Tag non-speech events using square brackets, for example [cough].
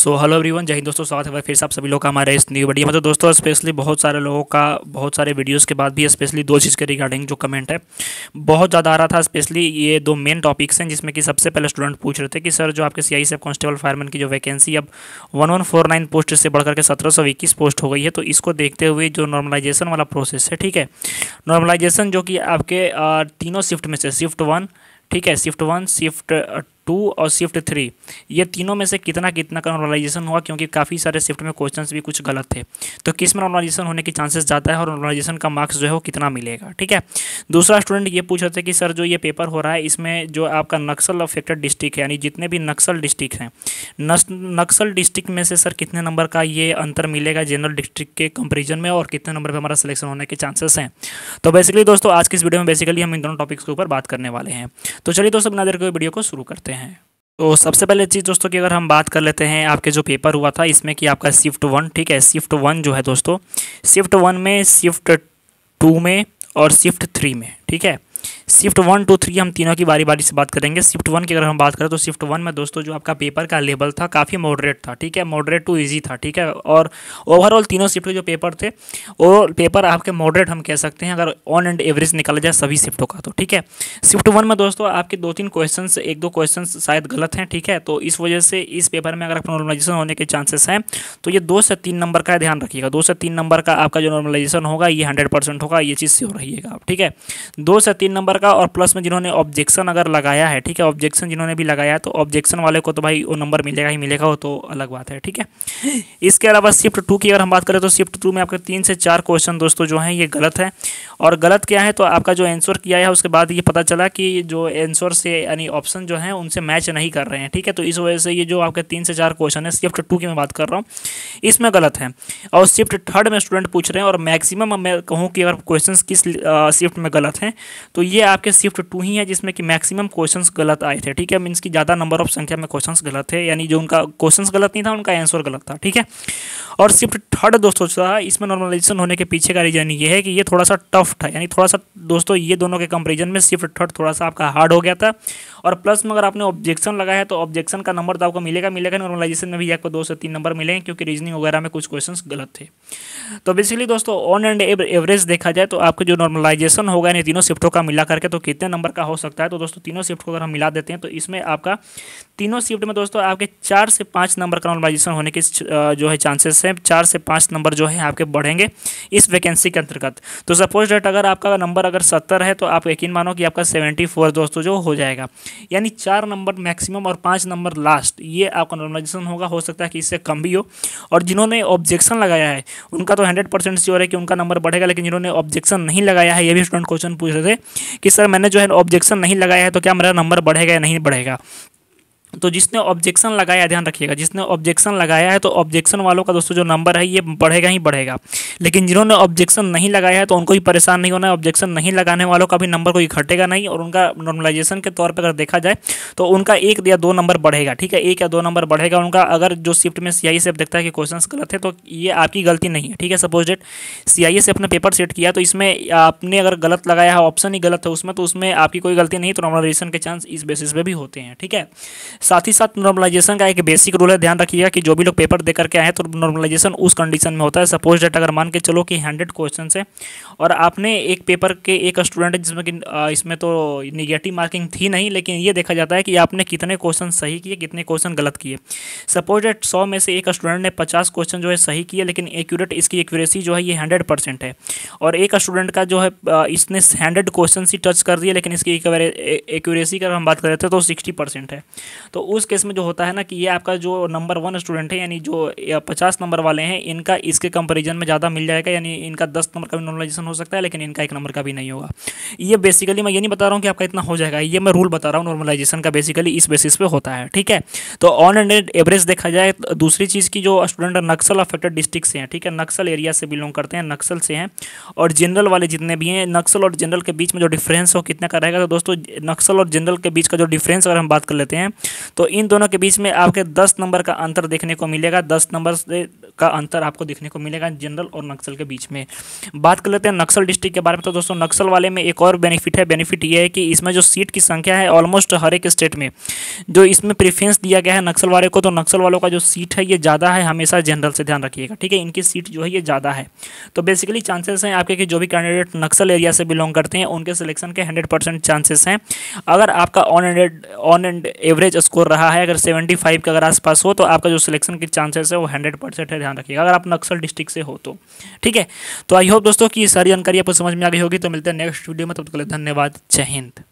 so hello everyone जय हिंद दोस्तों स्वागत है फिर से आप सभी लोग का हमारे इस न्यू वीडियो में तो दोस्तों स्पेशली बहुत सारे लोगों का बहुत सारे वीडियोस के बाद भी स्पेशली दो चीज़ के रिगार्डिंग जो कमेंट है बहुत ज़्यादा आ रहा था स्पेशली ये दो मेन टॉपिक्स हैं जिसमें कि सबसे पहले स्टूडेंट पूछ रहे थे कि सर जो आपके सी आई सब कॉन्स्टेबल फायरमैन की जो वैकेंसी अब one one four nine post से बढ़कर के सत्रह सौ इक्कीस पोस्ट हो गई है तो इसको देखते हुए जो नॉर्मलाइजेशन वाला प्रोसेस है ठीक है नॉर्मलाइजेशन जो कि आपके तीनों शिफ्ट में से शिफ्ट वन ठीक है शिफ्ट वन शिफ्ट टू और शिफ्ट थ्री ये तीनों में से कितना कितना का नॉर्मलाइजेशन हुआ क्योंकि काफ़ी सारे शिफ्ट में क्वेश्चन भी कुछ गलत थे तो किस में नॉर्मलाइजेशन होने के चांसेस ज़्यादा है और नॉर्मलाइजेशन का मार्क्स जो है वो कितना मिलेगा ठीक है दूसरा स्टूडेंट ये पूछ रहे थे कि सर जो ये पेपर हो रहा है इसमें जो आपका नक्सल अफेक्टेड डिस्ट्रिक्ट है यानी जितने भी नक्सल डिस्ट्रिक्ट हैं नक्सल डिस्ट्रिक्ट में से सर कितने नंबर का ये अंतर मिलेगा जनरल डिस्ट्रिक्ट के कंपेरिजन में और कितने नंबर पर हमारा सिलेक्शन होने के चांसेस हैं तो बेसिकली दोस्तों आज की इस वीडियो में बेसिकली हम इन दोनों टॉपिक्स के ऊपर बात करने वाले हैं तो चलिए दोस्तों बिना देर के वीडियो को शुरू करते हैं हैं तो सबसे पहले चीज़ दोस्तों की अगर हम बात कर लेते हैं आपके जो पेपर हुआ था इसमें कि आपका शिफ्ट वन ठीक है शिफ्ट वन जो है दोस्तों शिफ्ट वन में शिफ्ट टू में और शिफ्ट थ्री में ठीक है शिफ्ट वन टू थ्री हम तीनों की बारी बारी से बात करेंगे शिफ्ट वन की अगर हम बात करें तो शिफ्ट वन में दोस्तों जो आपका पेपर का लेवल था काफ़ी मॉडरेट था ठीक है मॉडरेट टू ईजी था ठीक है और ओवरऑल तीनों शिफ्ट के जो पेपर थे वो पेपर आपके मॉडरेट हम कह सकते हैं अगर ऑन एंड एवरेज निकाला जाए सभी शिफ्टों का तो ठीक है शिफ्ट वन में दोस्तों आपके दो तीन क्वेश्चन एक दो क्वेश्चन शायद गलत हैं ठीक है तो इस वजह से इस पेपर में अगर आप नॉर्मलाइजेशन होने के चांसेस हैं तो ये दो से तीन नंबर का ध्यान रखिएगा दो से तीन नंबर का आपका जो नॉर्मलाइजेशन होगा ये हंड्रेड होगा ये चीज़ से हो रही है आप ठीक है दो से तीन नंबर का और प्लस में जिन्होंने ऑब्जेक्शन अगर लगाया है ठीक है ऑब्जेक्शन जिन्होंने भी लगाया है तो ऑब्जेक्शन वाले को तो भाई वो नंबर मिलेगा ही मिलेगा वो तो अलग बात है ठीक है [laughs] इसके अलावा शिफ्ट टू की अगर हम बात करें तो शिफ्ट टू में आपके तीन से चार क्वेश्चन दोस्तों जो हैं ये गलत है और गलत क्या है तो आपका जो एंसर किया है उसके बाद ये पता चला कि जो एंसर से यानी ऑप्शन जो है उनसे मैच नहीं कर रहे हैं ठीक है तो इस वजह से ये जो आपके तीन से चार क्वेश्चन है शिफ्ट टू की मैं बात कर रहा हूँ इसमें गलत है और शिफ्ट थर्ड में स्टूडेंट पूछ रहे हैं और मैक्सिमम मैं कहूँ कि अगर क्वेश्चन किस शिफ्ट में गलत हैं तो ये आपके शिफ्ट टू ही है जिसमें कि मैक्सिमम क्वेश्चंस गलत आए थे ठीक है मीन्स कि ज़्यादा नंबर ऑफ संख्या में क्वेश्चंस गलत थे यानी जो उनका क्वेश्चंस गलत नहीं था उनका आंसर गलत था ठीक है और शिफ्ट थर्ड दोस्तों था इसमें नॉर्मलाइजेशन होने के पीछे का रीज़न ये है कि ये थोड़ा सा टफ था यानी थोड़ा सा दोस्तों ये दोनों के कंपेरिजन में शिफ्ट थर्ड थोड़ा सा आपका हार्ड हो गया था और प्लस में अगर आपने ऑब्जेक्शन लगाया है तो ऑब्जेक्शन का नंबर तो आपको मिलेगा मिलेगा नॉर्मलाइजेशन में भी आपको दो से तीन नंबर मिलेंगे क्योंकि रीजनिंग वगैरह में कुछ क्वेश्चन गलत थे तो बेसिकली दोस्तों ऑन एंड एवरेज देखा जाए तो आपको जो नॉर्मलाइजेशन होगा यानी तीनों शिफ्टों का मिलाकर करके तो कितने नंबर का हो सकता है तो दोस्तों तीनों शिफ्ट को अगर हम मिला देते हैं तो इसमें आपका तीनों शिफ्ट में दोस्तों आपके चार से पाँच नंबर का नॉर्मलाइजेशन होने के जो है चांसेस हैं चार से पाँच नंबर जो है आपके बढ़ेंगे इस वैकेंसी के अंतर्गत तो सपोज डेट अगर आपका नंबर अगर सत्तर है तो आप यकीन मानो कि आपका सेवेंटी दोस्तों जो हो जाएगा यानी चार नंबर मैक्सिमम और पाँच नंबर लास्ट ये आपका नॉर्मलाइजेशन होगा हो सकता है कि इससे कम भी हो और जिन्होंने ऑब्जेक्शन लगाया है उनका तो हंड्रेड परसेंट है कि उनका नंबर बढ़ेगा लेकिन जिन्होंने ऑब्जेक्शन नहीं लगाया है ये भी स्टूडेंट क्वेश्चन पूछ रहे थे कि सर मैंने जो है ऑब्जेक्शन नहीं लगाया है तो क्या मेरा नंबर बढ़ेगा या नहीं बढ़ेगा तो जिसने ऑब्जेक्शन लगाया ध्यान रखिएगा जिसने ऑब्जेक्शन लगाया है तो ऑब्जेक्शन वालों का दोस्तों जो नंबर है ये बढ़ेगा ही बढ़ेगा लेकिन जिन्होंने ऑब्जेक्शन नहीं लगाया है तो उनको भी परेशान नहीं होना है ऑब्जेक्शन नहीं लगाने वालों का भी नंबर कोई घटेगा नहीं और उनका नॉर्मलाइजेशन के तौर पर अगर देखा जाए तो उनका एक या दो नंबर बढ़ेगा ठीक है एक या दो नंबर बढ़ेगा उनका अगर जो शिफ्ट में सी आई से देखता है कि क्वेश्चन गलत है तो ये आपकी गलती नहीं है ठीक है सपोज डेट सी आई से अपने पेपर सेट किया तो इसमें आपने अगर गलत लगाया है ऑप्शन ही गलत है उसमें तो उसमें आपकी कोई गलती नहीं तो नॉर्मलाइजेशन के चांस इस बेसिस पर भी होते हैं ठीक है साथ ही साथ नॉर्मलाइजेशन का एक बेसिक रूल है ध्यान रखिएगा कि जो भी लोग पेपर दे के आए तो नॉर्मलाइजेशन उस कंडीशन में होता है सपोज डेट अगर मान के चलो कि हंड्रेड क्वेश्चन है और आपने एक पेपर के एक स्टूडेंट जिसमें कि इसमें तो निगेटिव मार्किंग थी नहीं लेकिन ये देखा जाता है कि आपने कितने क्वेश्चन सही किए कितने क्वेश्चन गलत किए सपोज डेट सौ में से एक स्टूडेंट ने पचास क्वेश्चन जो है सही किए लेकिन एक्यूरेट इसकी एक्यूरेसी जो है ये हंड्रेड परसेंट है और एक स्टूडेंट का जो है इसने हंड्रेड क्वेश्चन ही टच कर दिए लेकिन इसकी एक्यूरेसी का हम बात करें तो सिक्सटी परसेंट है तो उस केस में जो होता है ना कि ये आपका जो नंबर वन स्टूडेंट है यानी जो पचास नंबर वाले हैं इनका इसके कंपेरिजन में ज़्यादा मिल जाएगा यानी इनका दस नंबर का भी नॉर्मलाइजेशन हो सकता है लेकिन इनका एक नंबर का भी नहीं होगा ये बेसिकली मैं ये नहीं बता रहा हूँ कि आपका इतना हो जाएगा ये मैं रूल बता रहा हूँ नॉर्मलाइजेशन का बेसिकली इस बेसिस पर होता है ठीक है तो ऑन एंड एवरेज देखा जाए तो दूसरी चीज़ की जो स्टूडेंट नक्सल अफेक्टेड डिस्ट्रिक्ट से हैं ठीक है नक्सल एरिया से बिलोंग करते हैं नक्सल से हैं और जनरल वाले जितने भी हैं नक्सल और जनरल के बीच में जो डिफरेंस हो कितना का रहेगा तो दोस्तों नक्सल और जनरल के बीच का जो डिफरेंस अगर हम बात कर लेते हैं तो इन दोनों के बीच में आपके दस नंबर का अंतर देखने को मिलेगा दस नंबर से का अंतर आपको देखने को मिलेगा जनरल और नक्सल के बीच में बात कर लेते हैं नक्सल डिस्ट्रिक्ट के बारे में तो दोस्तों नक्सल वाले में एक और बेनिफिट है बेनिफिट ये है कि इसमें जो सीट की संख्या है ऑलमोस्ट हर एक स्टेट में जो इसमें प्रेफरेंस दिया गया है नक्सल वाले को तो नक्सल वालों का जो सीट है ये ज़्यादा है हमेशा जनरल से ध्यान रखिएगा ठीक है इनकी सीट जो है ये ज़्यादा है तो बेसिकली चांसेस हैं आपके कि जो भी कैंडिडेट नक्सल एरिया से बिलोंग करते हैं उनके सिलेक्शन के हंड्रेड परसेंट चांसेस हैं अगर आपका on and on and average score रहा है अगर सेवेंटी फाइव के अगर आसपास हो तो आपका जो सिलेक्शन के चांसेस है वो हंड्रेड परसेंट है ध्यान रखिएगा अगर आप नक्सल डिस्ट्रिक्ट से हो तो ठीक है तो आई होप दोस्तों की सारी जानकारी आपको समझ में आ गई होगी तो मिलते हैं नेक्स्ट वीडियो में तब तक धन्यवाद जय हिंद